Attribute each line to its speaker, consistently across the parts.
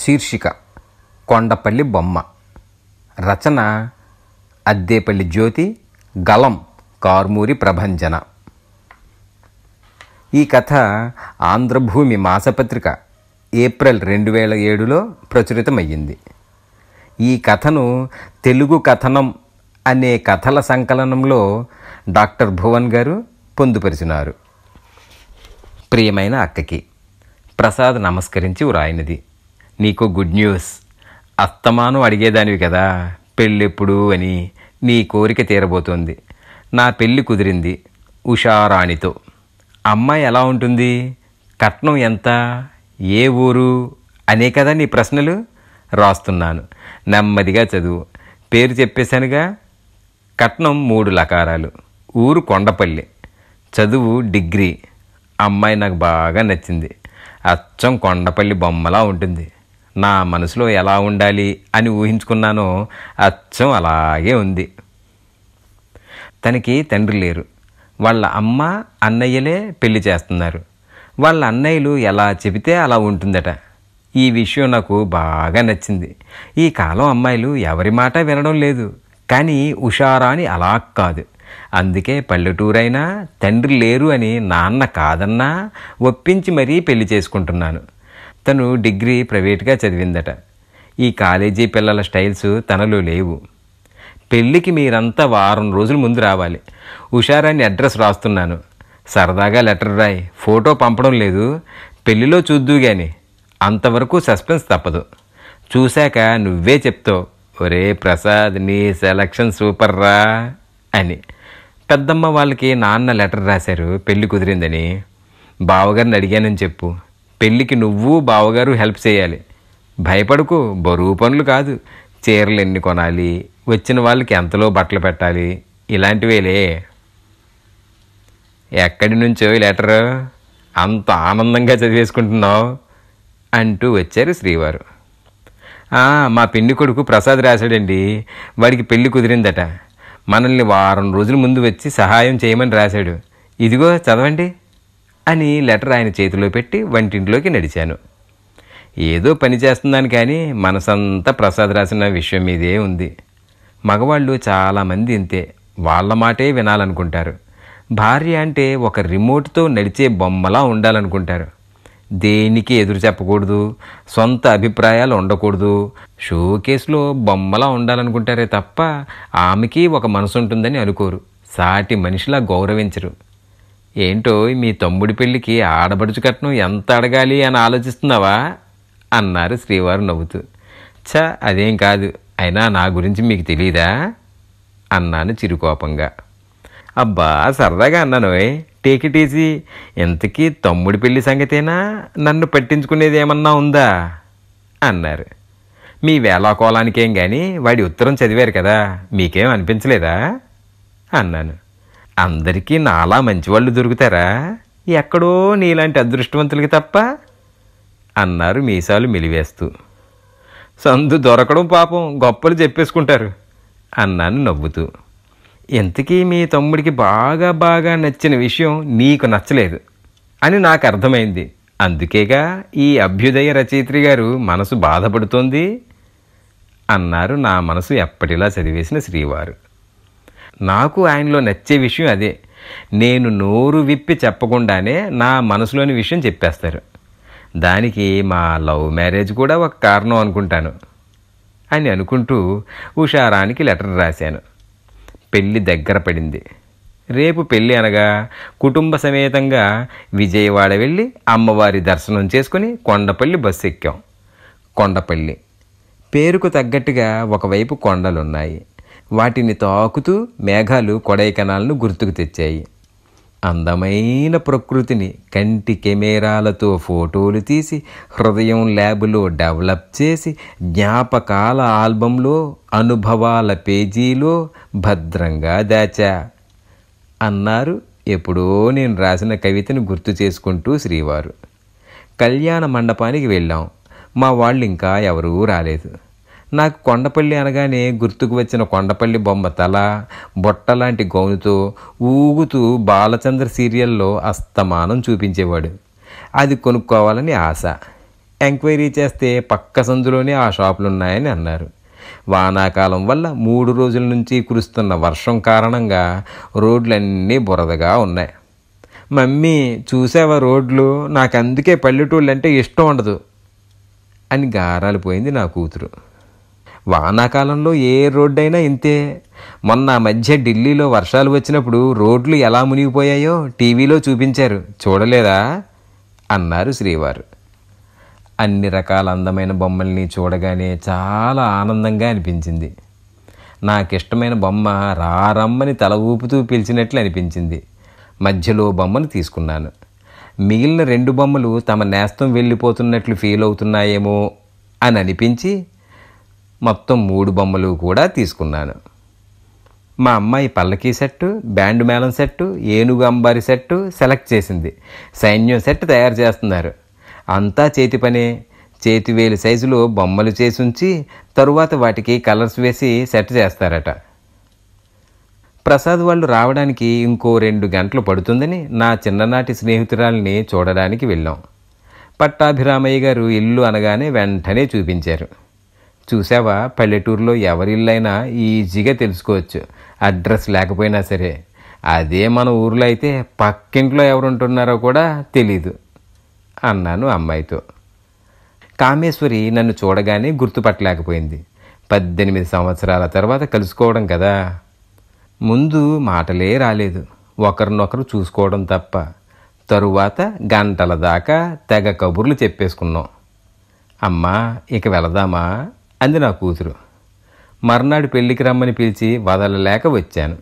Speaker 1: శీర్షిక కొండపల్లి బొమ్మ రచన అద్దేపల్లి జ్యోతి గలం కార్మూరి ప్రభంజన ఈ కథ ఆంధ్రభూమి మాసపత్రిక ఏప్రిల్ రెండు వేల ఏడులో ప్రచురితమయ్యింది ఈ కథను తెలుగు కథనం అనే కథల సంకలనంలో డాక్టర్ భువన్ గారు పొందుపరిచినారు ప్రియమైన అక్కకి ప్రసాద్ నమస్కరించి వ్రాయినది నీకు గుడ్ న్యూస్ అస్తమానం అడిగేదానివి కదా పెళ్ళెప్పుడు అని నీ కోరిక తీరబోతోంది నా పెళ్ళి కుదిరింది ఉషారాణితో అమ్మాయి ఎలా ఉంటుంది కట్నం ఎంత ఏ ఊరు అనే కదా నీ ప్రశ్నలు రాస్తున్నాను నెమ్మదిగా చదువు పేరు చెప్పేశానుగా కట్నం మూడు లకారాలు ఊరు కొండపల్లి చదువు డిగ్రీ అమ్మాయి నాకు బాగా నచ్చింది అచ్చం కొండపల్లి బొమ్మలా ఉంటుంది నా మనసులో ఎలా ఉండాలి అని ఊహించుకున్నానో అచ్చం అలాగే ఉంది తనకి తండ్రి లేరు వాళ్ళ అమ్మ అన్నయ్యలే పెళ్లి చేస్తున్నారు వాళ్ళ అన్నయ్యలు ఎలా చెబితే అలా ఉంటుందట ఈ విషయం నాకు బాగా నచ్చింది ఈ కాలం అమ్మాయిలు ఎవరి మాట వినడం లేదు కానీ అని అలా కాదు అందుకే పల్లెటూరైనా తండ్రి లేరు అని నాన్న కాదన్నా ఒప్పించి మరీ పెళ్లి చేసుకుంటున్నాను తను డిగ్రీ ప్రైవేట్గా చదివిందట ఈ కాలేజీ పిల్లల స్టైల్స్ తనలో లేవు పెళ్ళికి మీరంతా వారం రోజుల ముందు రావాలి హుషారాన్ని అడ్రస్ రాస్తున్నాను సరదాగా లెటర్ రాయి ఫోటో పంపడం లేదు పెళ్ళిలో చూద్దు కానీ అంతవరకు సస్పెన్స్ తప్పదు చూశాక నువ్వే చెప్తావు ఒరే ప్రసాద్ నీ సెలక్షన్ సూపర్ రా అని పెద్దమ్మ వాళ్ళకి నాన్న లెటర్ రాశారు పెళ్ళి కుదిరిందని బావగారిని అడిగానని చెప్పు పెళ్ళికి నువ్వు బావగారు హెల్ప్ చేయాలి భయపడకు బరువు పనులు కాదు చీరలు ఎన్ని కొనాలి వచ్చిన వాళ్ళకి ఎంతలో బట్టలు పెట్టాలి ఇలాంటివేలే ఎక్కడి నుంచో లెటర్ అంత ఆనందంగా చదివేసుకుంటున్నావు అంటూ వచ్చారు శ్రీవారు మా పెళ్లి కొడుకు ప్రసాద్ రాశాడండి వాడికి పెళ్లి కుదిరిందట మనల్ని వారం రోజుల ముందు వచ్చి సహాయం చేయమని రాశాడు ఇదిగో చదవండి అని లెటర్ ఆయన చేతిలో పెట్టి వంటింట్లోకి నడిచాను ఏదో పని చేస్తున్నాను కానీ మనసంతా ప్రసాద్ రాసిన విషయం మీదే ఉంది మగవాళ్ళు చాలామంది ఇంతే వాళ్ళ మాటే వినాలనుకుంటారు భార్య అంటే ఒక రిమోట్తో నడిచే బొమ్మలా ఉండాలనుకుంటారు దేనికి ఎదురు చెప్పకూడదు సొంత అభిప్రాయాలు ఉండకూడదు షోకేస్లో బొమ్మలా ఉండాలనుకుంటారే తప్ప ఆమెకి ఒక మనసు ఉంటుందని అనుకోరు సాటి మనిషిలా గౌరవించరు ఏంటో మీ తమ్ముడి పెళ్ళికి ఆడబడుచు కట్నం ఎంత అడగాలి అని ఆలోచిస్తున్నావా అన్నారు శ్రీవారు నవ్వుతూ చ అదేం కాదు అయినా నా గురించి మీకు తెలీదా అన్నాను చిరుకోపంగా అబ్బా సరదాగా అన్నాను టేక్ ఇట్ ఈజీ ఇంతకీ తమ్ముడి పెళ్లి సంగతేనా నన్ను పట్టించుకునేది ఏమన్నా ఉందా అన్నారు మీ వేళాకోళానికేం కానీ వాడి ఉత్తరం చదివారు కదా మీకేం అనిపించలేదా అన్నాను అందరికీ నాలా మంచివాళ్ళు దొరుకుతారా ఎక్కడో నీలాంటి అదృష్టవంతులకి తప్ప అన్నారు మీసాలు మిలివేస్తూ సందు దొరకడం పాపం గొప్పలు చెప్పేసుకుంటారు అన్నాను నవ్వుతూ ఇంతకీ మీ తమ్ముడికి బాగా బాగా నచ్చిన విషయం నీకు నచ్చలేదు అని నాకు అర్థమైంది అందుకేగా ఈ అభ్యుదయ రచయిత్రి గారు మనసు బాధపడుతోంది అన్నారు నా మనసు ఎప్పటిలా చదివేసిన శ్రీవారు నాకు ఆయనలో నచ్చే విషయం అదే నేను నోరు విప్పి చెప్పకుండానే నా మనసులోని విషయం చెప్పేస్తారు దానికి మా లవ్ మ్యారేజ్ కూడా ఒక కారణం అనుకుంటాను అని అనుకుంటూ ఉషారానికి లెటర్ రాశాను పెళ్ళి దగ్గర పడింది రేపు పెళ్ళి అనగా కుటుంబ సమేతంగా విజయవాడ వెళ్ళి అమ్మవారి దర్శనం చేసుకుని కొండపల్లి బస్సు ఎక్కాం కొండపల్లి పేరుకు తగ్గట్టుగా ఒకవైపు కొండలున్నాయి వాటిని తాకుతూ మేఘాలు కొడైకెనాల్ను గుర్తుకు తెచ్చాయి అందమైన ప్రకృతిని కంటి కెమెరాలతో ఫోటోలు తీసి హృదయం ల్యాబ్లో డెవలప్ చేసి జ్ఞాపకాల ఆల్బంలో అనుభవాల పేజీలో భద్రంగా దాచా అన్నారు ఎప్పుడో నేను రాసిన కవితను గుర్తు చేసుకుంటూ శ్రీవారు కళ్యాణ మండపానికి వెళ్ళాం మా వాళ్ళు ఇంకా ఎవరూ రాలేదు నాకు కొండపల్లి అనగానే గుర్తుకు వచ్చిన కొండపల్లి బొమ్మ తల బొట్ట లాంటి గౌనుతో ఊగుతూ బాలచంద్ర సీరియల్లో అస్తమానం చూపించేవాడు అది కొనుక్కోవాలని ఆశ ఎంక్వైరీ చేస్తే పక్క సందులోనే ఆ షాపులు ఉన్నాయని అన్నారు వానాకాలం వల్ల మూడు రోజుల నుంచి కురుస్తున్న వర్షం కారణంగా రోడ్లన్నీ బురదగా ఉన్నాయి మమ్మీ చూసావా రోడ్లు నాకు అందుకే పల్లెటూళ్ళు అంటే ఇష్టం ఉండదు అని గారాలిపోయింది నా కూతురు వానాకాలంలో ఏ రోడ్డు అయినా ఇంతే మొన్న మధ్య ఢిల్లీలో వర్షాలు వచ్చినప్పుడు రోడ్లు ఎలా మునిగిపోయాయో టీవీలో చూపించారు చూడలేదా అన్నారు శ్రీవారు అన్ని రకాల అందమైన బొమ్మల్ని చూడగానే చాలా ఆనందంగా అనిపించింది నాకిష్టమైన బొమ్మ రారమ్మని తల ఊపుతూ పిలిచినట్లు అనిపించింది మధ్యలో బొమ్మను తీసుకున్నాను మిగిలిన రెండు బొమ్మలు తమ నేస్తం వెళ్ళిపోతున్నట్లు ఫీల్ అవుతున్నాయేమో అని అనిపించి మొత్తం మూడు బొమ్మలు కూడా తీసుకున్నాను మా అమ్మాయి పల్లకీ సెట్టు బ్యాండ్ మేళం సెట్టు ఏనుగు అంబారి సెట్టు సెలెక్ట్ చేసింది సైన్యం సెట్ తయారు చేస్తున్నారు అంతా చేతి పనే చేతివేలు సైజులో బొమ్మలు చేసి ఉంచి తరువాత వాటికి కలర్స్ వేసి సెట్ చేస్తారట ప్రసాద్ వాళ్ళు రావడానికి ఇంకో రెండు గంటలు పడుతుందని నా చిన్ననాటి స్నేహితురాల్ని చూడడానికి వెళ్ళాం పట్టాభిరామయ్య గారు ఇల్లు అనగానే వెంటనే చూపించారు చూసావా పల్లెటూరులో ఎవరిల్లైనా ఈజీగా తెలుసుకోవచ్చు అడ్రస్ లేకపోయినా సరే అదే మన ఊర్లో అయితే పక్కింట్లో ఎవరుంటున్నారో కూడా తెలీదు అన్నాను అమ్మాయితో కామేశ్వరి నన్ను చూడగానే గుర్తుపట్టలేకపోయింది పద్దెనిమిది సంవత్సరాల తర్వాత కలుసుకోవడం కదా ముందు మాటలే రాలేదు ఒకరినొకరు చూసుకోవడం తప్ప తరువాత గంటల దాకా తెగ కబుర్లు చెప్పేసుకున్నాం అమ్మా ఇక వెళదామా అంది నా కూతురు మర్నాడు పెళ్లికి రమ్మని పిలిచి వదలలేక వచ్చాను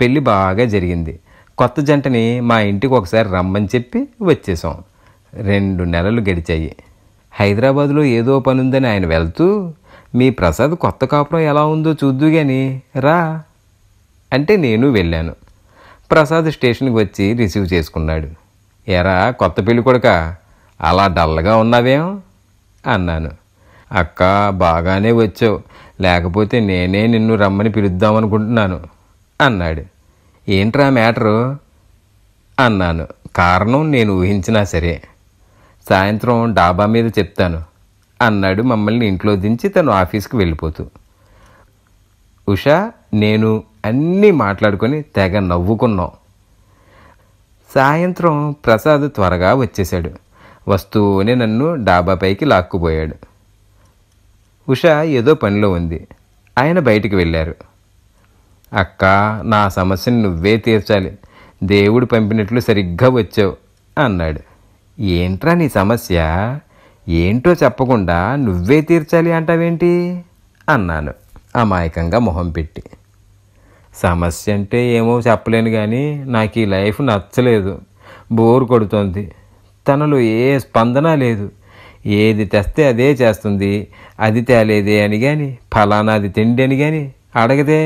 Speaker 1: పెళ్ళి బాగా జరిగింది కొత్త జంటని మా ఇంటికి ఒకసారి రమ్మని చెప్పి వచ్చేసాం రెండు నెలలు గడిచాయి హైదరాబాద్లో ఏదో పనుందని ఆయన వెళ్తూ మీ ప్రసాద్ కొత్త కాపురం ఎలా ఉందో చూద్దు కానీ రా అంటే నేను వెళ్ళాను ప్రసాద్ స్టేషన్కి వచ్చి రిసీవ్ చేసుకున్నాడు ఎరా కొత్త పెళ్ళి కొడుక అలా డల్గా ఉన్నావేం అన్నాను అక్క బాగానే వచ్చావు లేకపోతే నేనే నిన్ను రమ్మని పిలుద్దామనుకుంటున్నాను అన్నాడు ఏంట్రా మ్యాటరు అన్నాను కారణం నేను ఊహించినా సరే సాయంత్రం డాబా మీద చెప్తాను అన్నాడు మమ్మల్ని ఇంట్లో దించి తను ఆఫీస్కి వెళ్ళిపోతూ ఉషా నేను అన్నీ మాట్లాడుకొని తెగ నవ్వుకున్నాం సాయంత్రం ప్రసాద్ త్వరగా వచ్చేశాడు వస్తూనే నన్ను డాబాపైకి లాక్కుపోయాడు ఉష ఏదో పనిలో ఉంది ఆయన బయటికి వెళ్ళారు అక్క నా సమస్యను నువ్వే తీర్చాలి దేవుడు పంపినట్లు సరిగ్గా వచ్చావు అన్నాడు ఏంట్రా నీ సమస్య ఏంటో చెప్పకుండా నువ్వే తీర్చాలి అంటావేంటి అన్నాను అమాయకంగా మొహం పెట్టి సమస్య అంటే ఏమో చెప్పలేను కానీ నాకు ఈ లైఫ్ నచ్చలేదు బోర్ కొడుతోంది తనలో ఏ స్పందన లేదు ఏది తెస్తే అదే చేస్తుంది అది తేలేదే అని కానీ ఫలానాది తిండి అని కానీ అడగదే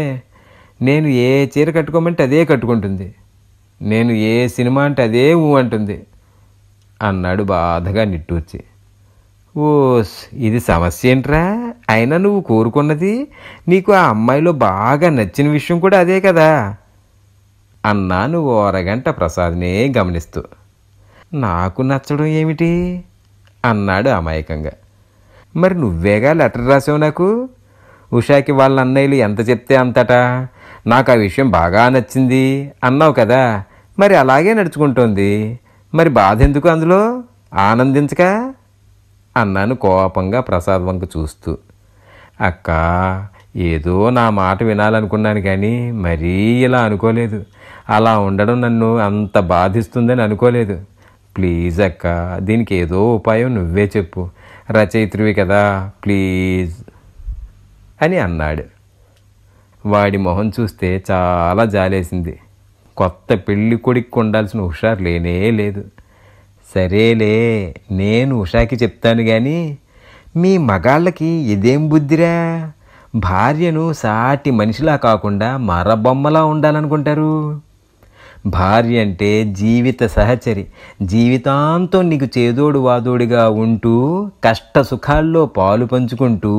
Speaker 1: నేను ఏ చీర కట్టుకోమంటే అదే కట్టుకుంటుంది నేను ఏ సినిమా అంటే అదే ఊ అంటుంది అన్నాడు బాధగా నిట్టూర్చి ఓస్ ఇది సమస్య ఏంట్రా అయినా నువ్వు కోరుకున్నది నీకు ఆ అమ్మాయిలో బాగా నచ్చిన విషయం కూడా అదే కదా అన్నాను నువ్వు అరగంట ప్రసాద్నే గమనిస్తూ నాకు నచ్చడం ఏమిటి అన్నాడు అమాయకంగా మరి నువ్వేగా లెటర్ రాసావు నాకు ఉషాకి వాళ్ళ అన్నయ్యలు ఎంత చెప్తే అంతటా నాకు ఆ విషయం బాగా నచ్చింది అన్నావు కదా మరి అలాగే నడుచుకుంటోంది మరి బాధ ఎందుకు అందులో ఆనందించక అన్నాను కోపంగా ప్రసాద్ వంక చూస్తూ అక్క ఏదో నా మాట వినాలనుకున్నాను కానీ మరీ ఇలా అనుకోలేదు అలా ఉండడం నన్ను అంత బాధిస్తుందని అనుకోలేదు ప్లీజ్ అక్క దీనికి ఏదో ఉపాయం నువ్వే చెప్పు రచయిత్రివి కదా ప్లీజ్ అని అన్నాడు వాడి మొహం చూస్తే చాలా జాలేసింది కొత్త పెళ్లి కొడుకు ఉండాల్సిన హుషారు లేనే లేదు సరేలే నేను ఉషాకి చెప్తాను కానీ మీ మగాళ్ళకి ఇదేం బుద్ధిరా భార్యను సాటి మనిషిలా కాకుండా మరబొమ్మలా ఉండాలనుకుంటారు భార్య అంటే జీవిత సహచరి జీవితాంతం నీకు చేదోడు వాదోడిగా ఉంటూ కష్ట సుఖాల్లో పాలు పంచుకుంటూ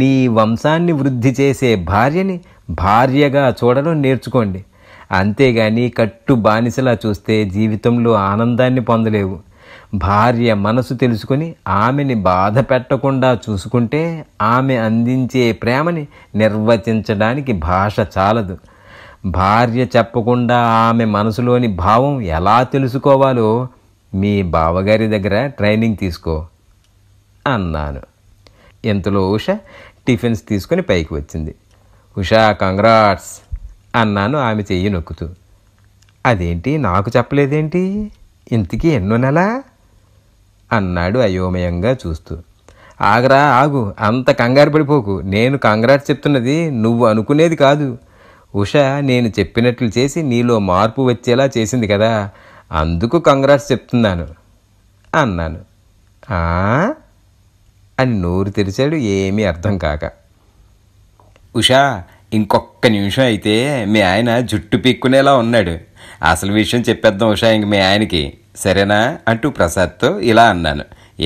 Speaker 1: నీ వంశాన్ని వృద్ధి చేసే భార్యని భార్యగా చూడడం నేర్చుకోండి అంతేగాని కట్టు బానిసలా చూస్తే జీవితంలో ఆనందాన్ని పొందలేవు భార్య మనసు తెలుసుకుని ఆమెని బాధ పెట్టకుండా చూసుకుంటే ఆమె అందించే ప్రేమని నిర్వచించడానికి భాష చాలదు భార్య చెప్పకుండా ఆమె మనసులోని భావం ఎలా తెలుసుకోవాలో మీ బావగారి దగ్గర ట్రైనింగ్ తీసుకో అన్నాను ఇంతలో ఉష టిఫిన్స్ తీసుకొని పైకి వచ్చింది ఉషా కంగ్రాట్స్ అన్నాను ఆమె చెయ్యి నొక్కుతూ అదేంటి నాకు చెప్పలేదేంటి ఇంతకీ ఎన్నో నెల అన్నాడు అయోమయంగా చూస్తూ ఆగరా ఆగు అంత కంగారు పడిపోకు నేను కంగ్రాట్స్ చెప్తున్నది నువ్వు అనుకునేది కాదు ఉష నేను చెప్పినట్లు చేసి నీలో మార్పు వచ్చేలా చేసింది కదా అందుకు కంగ్రాట్స్ చెప్తున్నాను అన్నాను అని నోరు తెరిచాడు ఏమీ అర్థం కాక ఉషా ఇంకొక్క నిమిషం అయితే మీ ఆయన జుట్టు పీక్కునేలా ఉన్నాడు అసలు విషయం చెప్పేద్దాం ఉషా ఇంక మీ ఆయనకి సరేనా అంటూ ప్రసాద్తో ఇలా అన్నాను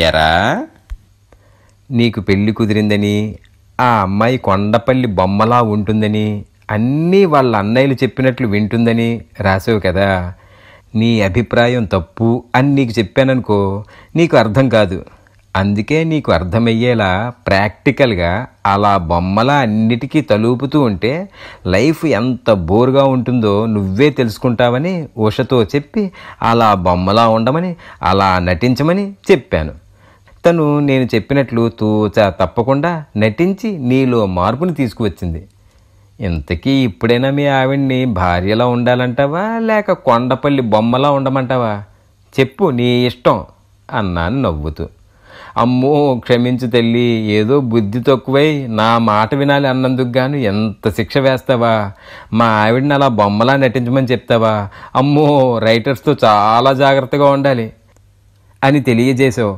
Speaker 1: ఎరా నీకు పెళ్ళి కుదిరిందని ఆ అమ్మాయి కొండపల్లి బొమ్మలా ఉంటుందని అన్నీ వాళ్ళ అన్నయ్యలు చెప్పినట్లు వింటుందని రాసావు కదా నీ అభిప్రాయం తప్పు అని నీకు చెప్పాననుకో నీకు అర్థం కాదు అందుకే నీకు అర్థమయ్యేలా ప్రాక్టికల్గా అలా బొమ్మలా అన్నిటికీ తలుపుతూ ఉంటే లైఫ్ ఎంత బోర్గా ఉంటుందో నువ్వే తెలుసుకుంటావని ఉషతో చెప్పి అలా బొమ్మలా ఉండమని అలా నటించమని చెప్పాను తను నేను చెప్పినట్లు తూచా తప్పకుండా నటించి నీలో మార్పుని తీసుకువచ్చింది ఇంతకీ ఇప్పుడైనా మీ ఆవిడ్ని భార్యలా ఉండాలంటావా లేక కొండపల్లి బొమ్మలా ఉండమంటావా చెప్పు నీ ఇష్టం అన్నాను నవ్వుతూ అమ్మో క్షమించు తల్లి ఏదో బుద్ధి తక్కువై నా మాట వినాలి అన్నందుకు గాను ఎంత శిక్ష వేస్తావా మా ఆవిడని అలా బొమ్మలా నటించమని చెప్తావా అమ్మో రైటర్స్తో చాలా జాగ్రత్తగా ఉండాలి అని తెలియజేశావు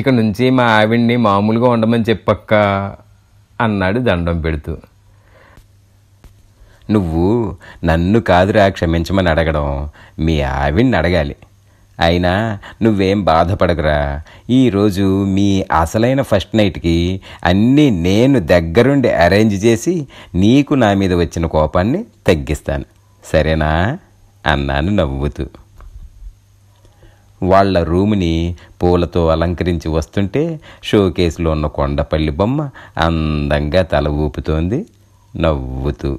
Speaker 1: ఇక నుంచి మా ఆవిడ్ని మామూలుగా ఉండమని చెప్పక్క అన్నాడు దండం పెడుతూ నువ్వు నన్ను కాదురా క్షమించమని అడగడం మీ ఆవిడ్ని అడగాలి అయినా నువ్వేం బాధపడకురా ఈరోజు మీ అసలైన ఫస్ట్ నైట్కి అన్నీ నేను దగ్గరుండి అరేంజ్ చేసి నీకు నా మీద వచ్చిన కోపాన్ని తగ్గిస్తాను సరేనా అన్నాను నవ్వుతూ వాళ్ళ రూముని పూలతో అలంకరించి వస్తుంటే షోకేసులో ఉన్న కొండపల్లి బొమ్మ అందంగా తల ఊపుతోంది నవ్వుతూ